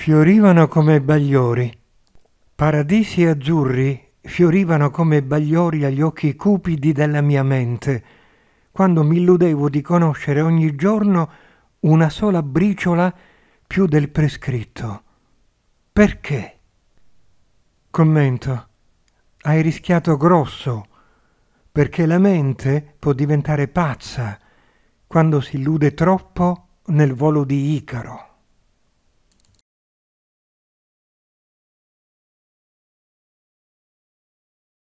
fiorivano come bagliori. Paradisi azzurri fiorivano come bagliori agli occhi cupidi della mia mente, quando mi illudevo di conoscere ogni giorno una sola briciola più del prescritto. Perché? Commento. Hai rischiato grosso, perché la mente può diventare pazza quando si illude troppo nel volo di Icaro.